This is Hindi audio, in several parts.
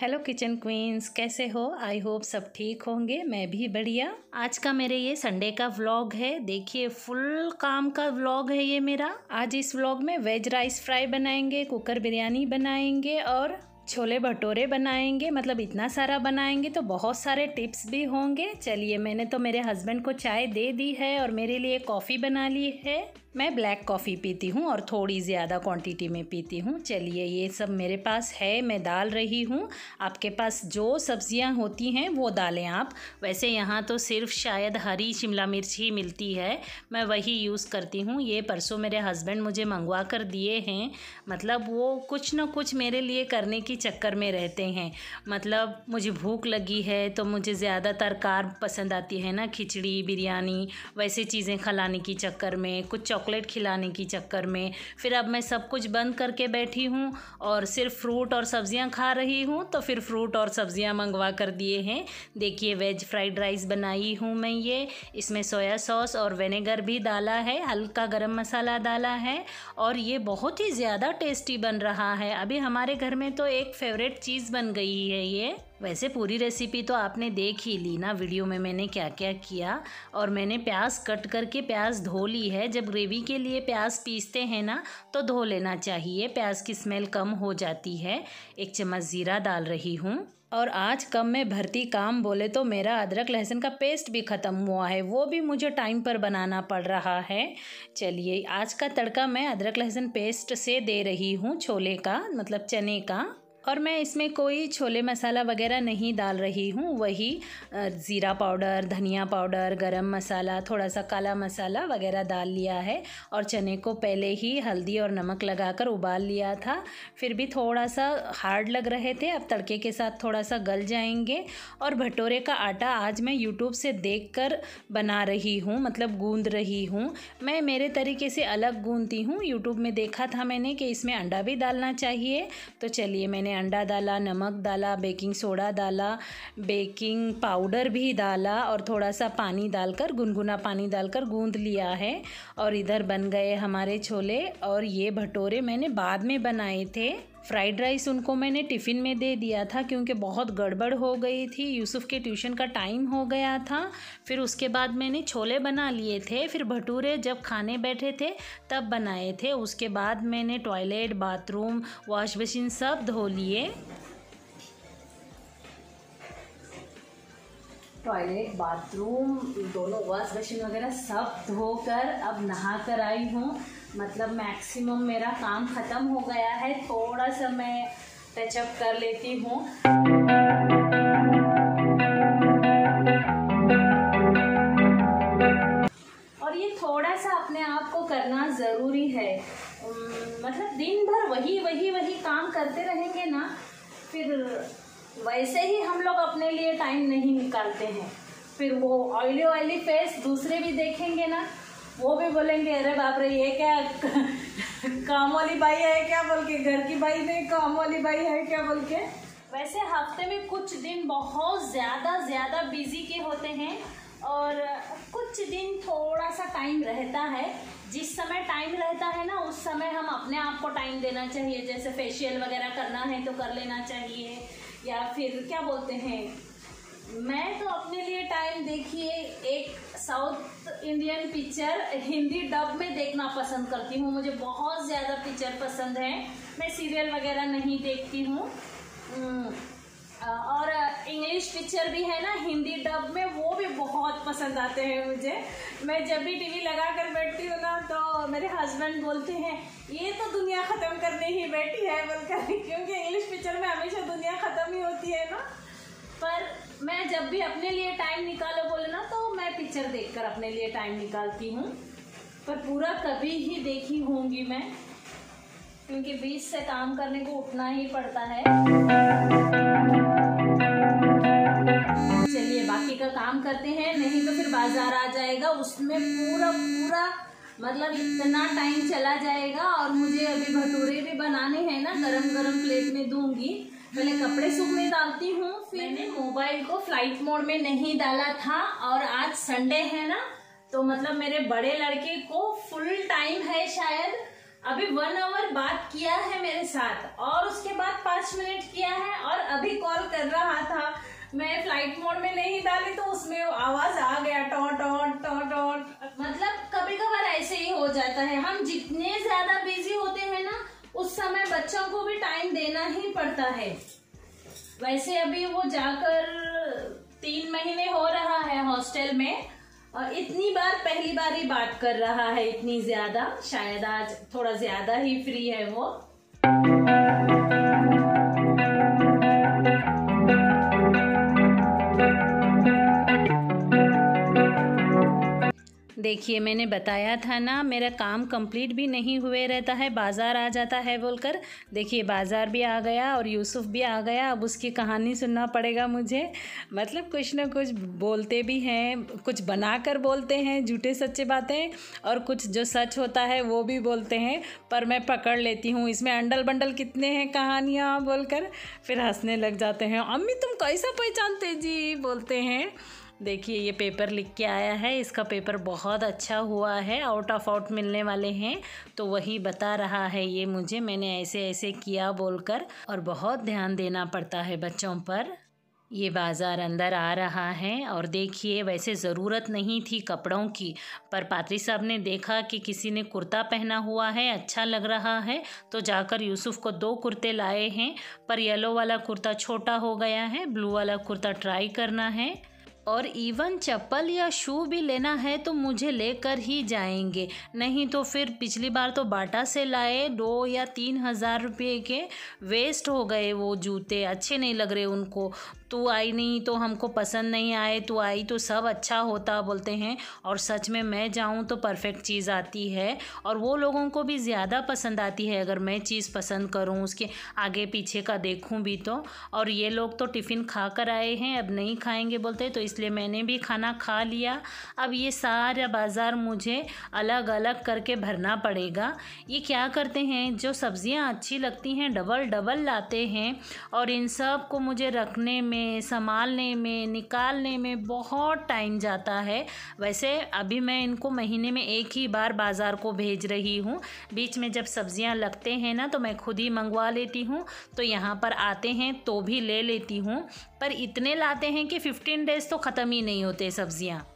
हेलो किचन क्वींस कैसे हो आई होप सब ठीक होंगे मैं भी बढ़िया आज का मेरे ये संडे का व्लॉग है देखिए फुल काम का व्लॉग है ये मेरा आज इस व्लॉग में वेज राइस फ्राई बनाएंगे कुकर बिरयानी बनाएंगे और छोले भटूरे बनाएंगे मतलब इतना सारा बनाएंगे तो बहुत सारे टिप्स भी होंगे चलिए मैंने तो मेरे हस्बैंड को चाय दे दी है और मेरे लिए कॉफ़ी बना ली है मैं ब्लैक कॉफ़ी पीती हूँ और थोड़ी ज़्यादा क्वांटिटी में पीती हूँ चलिए ये सब मेरे पास है मैं डाल रही हूँ आपके पास जो सब्ज़ियाँ होती हैं वो डालें आप वैसे यहाँ तो सिर्फ शायद हरी शिमला मिर्च ही मिलती है मैं वही यूज़ करती हूँ ये परसों मेरे हस्बैंड मुझे मंगवा कर दिए हैं मतलब वो कुछ ना कुछ मेरे लिए करने की चक्कर में रहते हैं मतलब मुझे भूख लगी है तो मुझे ज़्यादातर कार पसंद आती है ना खिचड़ी बिरयानी वैसे चीज़ें खिलाने की चक्कर में कुछ चॉकलेट खिलाने की चक्कर में फिर अब मैं सब कुछ बंद करके बैठी हूँ और सिर्फ फ्रूट और सब्जियाँ खा रही हूँ तो फिर फ्रूट और सब्जियाँ मंगवा कर दिए हैं देखिए वेज फ्राइड राइस बनाई हूँ मैं ये इसमें सोया सॉस और वेनेगर भी डाला है हल्का गर्म मसाला डाला है और ये बहुत ही ज़्यादा टेस्टी बन रहा है अभी हमारे घर में तो एक फेवरेट चीज़ बन गई है ये वैसे पूरी रेसिपी तो आपने देख ही ली ना वीडियो में मैंने क्या क्या किया और मैंने प्याज कट करके प्याज धो ली है जब ग्रेवी के लिए प्याज पीसते हैं ना तो धो लेना चाहिए प्याज की स्मेल कम हो जाती है एक चम्मच ज़ीरा डाल रही हूँ और आज कम में भर्ती काम बोले तो मेरा अदरक लहसुन का पेस्ट भी ख़त्म हुआ है वो भी मुझे टाइम पर बनाना पड़ रहा है चलिए आज का तड़का मैं अदरक लहसुन पेस्ट से दे रही हूँ छोले का मतलब चने का और मैं इसमें कोई छोले मसाला वगैरह नहीं डाल रही हूँ वही ज़ीरा पाउडर धनिया पाउडर गरम मसाला थोड़ा सा काला मसाला वगैरह डाल लिया है और चने को पहले ही हल्दी और नमक लगाकर उबाल लिया था फिर भी थोड़ा सा हार्ड लग रहे थे अब तड़के के साथ थोड़ा सा गल जाएंगे और भटोरे का आटा आज मैं यूट्यूब से देख कर बना रही हूँ मतलब गूँध रही हूँ मैं मेरे तरीके से अलग गूँधती हूँ यूट्यूब में देखा था मैंने कि इसमें अंडा भी डालना चाहिए तो चलिए मैंने मैंने अंडा डाला नमक डाला बेकिंग सोडा डाला बेकिंग पाउडर भी डाला और थोड़ा सा पानी डालकर गुनगुना पानी डालकर गूंद लिया है और इधर बन गए हमारे छोले और ये भटोरे मैंने बाद में बनाए थे फ्राइड राइस उनको मैंने टिफ़िन में दे दिया था क्योंकि बहुत गड़बड़ हो गई थी यूसुफ के ट्यूशन का टाइम हो गया था फिर उसके बाद मैंने छोले बना लिए थे फिर भटूरे जब खाने बैठे थे तब बनाए थे उसके बाद मैंने टॉयलेट बाथरूम वॉश बेसिन सब धो लिए टॉयलेट बाथरूम दोनों वॉश मशीन वगैरह सब धोकर अब नहा कर आई हूँ मतलब मैक्सिमम मेरा काम ख़त्म हो गया है थोड़ा सा मैं टचअप कर लेती हूँ और ये थोड़ा सा अपने आप को करना ज़रूरी है मतलब दिन भर वही वही वही काम करते रहेंगे ना फिर वैसे ही हम लोग अपने लिए टाइम नहीं निकालते हैं फिर वो ऑयली ऑयली फेस दूसरे भी देखेंगे ना वो भी बोलेंगे अरे बाप रे ये क्या काम वाली बाई है क्या बोल के घर की बाई नहीं काम वाली बाई है क्या बोल के वैसे हफ्ते में कुछ दिन बहुत ज़्यादा ज़्यादा बिजी के होते हैं और कुछ दिन थोड़ा सा टाइम रहता है जिस समय टाइम रहता है ना उस समय हम अपने आप को टाइम देना चाहिए जैसे फेशियल वगैरह करना है तो कर लेना चाहिए या फिर क्या बोलते हैं मैं तो अपने लिए टाइम देखिए एक South Indian picture Hindi dub में देखना पसंद करती हूँ मुझे बहुत ज़्यादा पिक्चर पसंद है मैं सीरियल वगैरह नहीं देखती हूँ हम्म, और इंग्लिश पिक्चर भी है ना हिंदी डब में वो भी बहुत पसंद आते हैं मुझे मैं जब भी टीवी लगा कर बैठती हूँ ना तो मेरे हस्बैंड बोलते हैं ये तो दुनिया ख़त्म करने ही बैठी है बोलकर क्योंकि इंग्लिश पिक्चर में हमेशा दुनिया ख़त्म ही होती है ना पर मैं जब भी अपने लिए टाइम निकालो बोले ना तो मैं पिक्चर देख अपने लिए टाइम निकालती हूँ पर पूरा कभी ही देखी होंगी मैं क्योंकि बीच से काम करने को उठना ही पड़ता है काम करते हैं नहीं तो फिर बाजार आ जाएगा उसमें पूरा पूरा मतलब इतना टाइम चला जाएगा और मुझे अभी भटूरे भी बनाने हैं ना गरम गरम प्लेट में दूंगी पहले कपड़े सूखने डालती हूँ फिर मैंने मोबाइल को फ्लाइट मोड में नहीं डाला था और आज संडे है ना तो मतलब मेरे बड़े लड़के को फुल टाइम है शायद अभी वन आवर बात किया है मेरे साथ और उसके बाद पांच मिनट किया है और अभी कॉल कर रहा था मैं फ्लाइट मोड में नहीं डाली तो उसमें आवाज आ गया टॉट टॉट टॉट टॉट मतलब कभी कभार ऐसे ही हो जाता है हम जितने ज्यादा बिजी होते हैं ना उस समय बच्चों को भी टाइम देना ही पड़ता है वैसे अभी वो जाकर तीन महीने हो रहा है हॉस्टल में और इतनी बार पहली बार ही बात कर रहा है इतनी ज्यादा शायद आज थोड़ा ज्यादा ही फ्री है वो देखिए मैंने बताया था ना मेरा काम कंप्लीट भी नहीं हुए रहता है बाज़ार आ जाता है बोलकर देखिए बाज़ार भी आ गया और यूसुफ भी आ गया अब उसकी कहानी सुनना पड़ेगा मुझे मतलब कुछ ना कुछ बोलते भी हैं कुछ बना कर बोलते हैं झूठे सच्चे बातें और कुछ जो सच होता है वो भी बोलते हैं पर मैं पकड़ लेती हूँ इसमें अंडल बंडल कितने हैं कहानियाँ बोलकर फिर हंसने लग जाते हैं अम्मी तुम कैसा पहचानते जी बोलते हैं देखिए ये पेपर लिख के आया है इसका पेपर बहुत अच्छा हुआ है आउट ऑफ आउट मिलने वाले हैं तो वही बता रहा है ये मुझे मैंने ऐसे ऐसे किया बोलकर और बहुत ध्यान देना पड़ता है बच्चों पर ये बाज़ार अंदर आ रहा है और देखिए वैसे ज़रूरत नहीं थी कपड़ों की पर पात्री साहब ने देखा कि किसी ने कुर्ता पहना हुआ है अच्छा लग रहा है तो जाकर यूसुफ को दो कुर्ते लाए हैं पर येलो वाला कुर्ता छोटा हो गया है ब्लू वाला कुर्ता ट्राई करना है और इवन चप्पल या शू भी लेना है तो मुझे लेकर ही जाएंगे नहीं तो फिर पिछली बार तो बाटा से लाए दो या तीन हज़ार रुपये के वेस्ट हो गए वो जूते अच्छे नहीं लग रहे उनको तू आई नहीं तो हमको पसंद नहीं आए तू आई तो सब अच्छा होता बोलते हैं और सच में मैं जाऊँ तो परफेक्ट चीज़ आती है और वो लोगों को भी ज़्यादा पसंद आती है अगर मैं चीज़ पसंद करूँ उसके आगे पीछे का देखूँ भी तो और ये लोग तो टिफ़िन खा कर आए हैं अब नहीं खाएंगे बोलते तो इसलिए मैंने भी खाना खा लिया अब ये सारा बाज़ार मुझे अलग अलग करके भरना पड़ेगा ये क्या करते हैं जो सब्ज़ियाँ अच्छी लगती हैं डबल डबल लाते हैं और इन सब को मुझे रखने में में संभालने में निकालने में बहुत टाइम जाता है वैसे अभी मैं इनको महीने में एक ही बार बाज़ार को भेज रही हूँ बीच में जब सब्जियाँ लगते हैं ना तो मैं खुद ही मंगवा लेती हूँ तो यहाँ पर आते हैं तो भी ले लेती हूँ पर इतने लाते हैं कि फ़िफ्टीन डेज़ तो ख़त्म ही नहीं होते सब्ज़ियाँ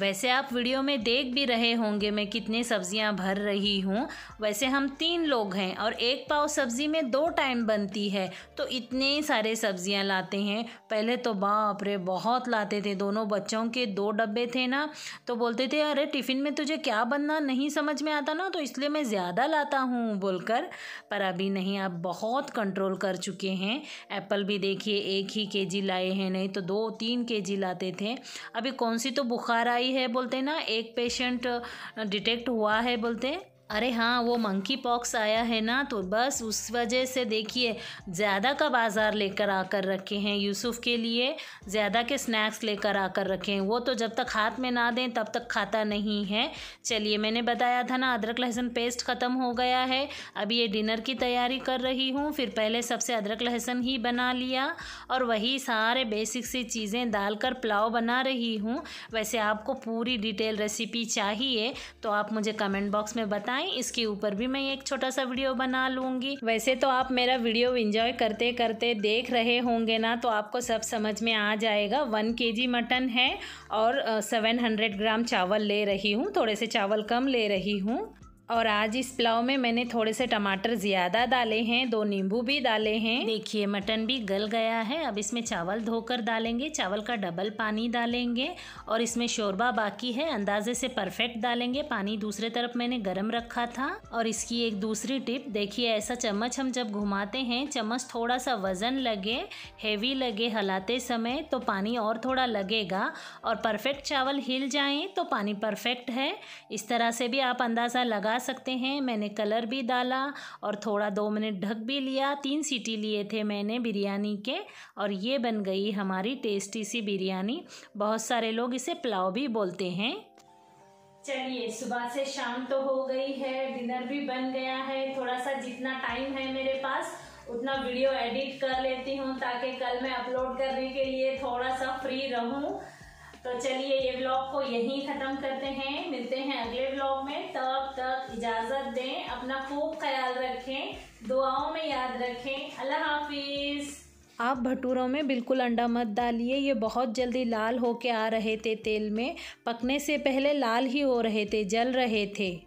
वैसे आप वीडियो में देख भी रहे होंगे मैं कितनी सब्जियां भर रही हूँ वैसे हम तीन लोग हैं और एक पाव सब्जी में दो टाइम बनती है तो इतने सारे सब्जियां लाते हैं पहले तो बाप रे बहुत लाते थे दोनों बच्चों के दो डब्बे थे ना तो बोलते थे अरे टिफ़िन में तुझे क्या बनना नहीं समझ में आता ना तो इसलिए मैं ज़्यादा लाता हूँ बोलकर पर अभी नहीं आप बहुत कंट्रोल कर चुके हैं एप्पल भी देखिए एक ही के लाए हैं नहीं तो दो तीन के लाते थे अभी कौन सी तो बुखार आई आई है बोलते हैं ना एक पेशेंट डिटेक्ट uh, हुआ है बोलते हैं अरे हाँ वो मंकी पॉक्स आया है ना तो बस उस वजह से देखिए ज़्यादा का बाज़ार लेकर आकर रखे हैं यूसुफ के लिए ज़्यादा के स्नैक्स लेकर आकर रखे हैं वो तो जब तक हाथ में ना दें तब तक खाता नहीं है चलिए मैंने बताया था ना अदरक लहसुन पेस्ट ख़त्म हो गया है अभी ये डिनर की तैयारी कर रही हूँ फिर पहले सबसे अदरक लहसुन ही बना लिया और वही सारे बेसिक सी चीज़ें डालकर पुलाव बना रही हूँ वैसे आपको पूरी डिटेल रेसिपी चाहिए तो आप मुझे कमेंट बॉक्स में बताएं बनाएं इसके ऊपर भी मैं एक छोटा सा वीडियो बना लूंगी वैसे तो आप मेरा वीडियो इंजॉय करते करते देख रहे होंगे ना तो आपको सब समझ में आ जाएगा वन के मटन है और सेवन हंड्रेड ग्राम चावल ले रही हूँ थोड़े से चावल कम ले रही हूँ और आज इस पुलाव में मैंने थोड़े से टमाटर ज़्यादा डाले हैं दो नींबू भी डाले हैं देखिए मटन भी गल गया है अब इसमें चावल धोकर डालेंगे चावल का डबल पानी डालेंगे और इसमें शोरबा बाकी है अंदाजे से परफेक्ट डालेंगे पानी दूसरे तरफ मैंने गर्म रखा था और इसकी एक दूसरी टिप देखिए ऐसा चम्मच हम जब घुमाते हैं चम्मच थोड़ा सा वज़न लगे हैवी लगे हलाते समय तो पानी और थोड़ा लगेगा और परफेक्ट चावल हिल जाएँ तो पानी परफेक्ट है इस तरह से भी आप अंदाज़ा लगा लगा सकते हैं मैंने कलर भी डाला और थोड़ा दो मिनट ढक भी लिया तीन सीटी लिए थे मैंने बिरयानी के और ये बन गई हमारी टेस्टी सी बिरयानी बहुत सारे लोग इसे पुलाव भी बोलते हैं चलिए सुबह से शाम तो हो गई है डिनर भी बन गया है थोड़ा सा जितना टाइम है मेरे पास उतना वीडियो एडिट कर लेती हूँ ताकि कल मैं अपलोड करने के लिए थोड़ा सा फ्री रहूँ तो चलिए ये ब्लॉग को यहीं ख़त्म करते हैं मिलते हैं अगले ब्लॉग में तब तक इजाज़त दें अपना खूब ख्याल रखें दुआओं में याद रखें अल्लाह हाफिज़ आप भटूरों में बिल्कुल अंडा मत डालिए ये बहुत जल्दी लाल होके आ रहे थे तेल में पकने से पहले लाल ही हो रहे थे जल रहे थे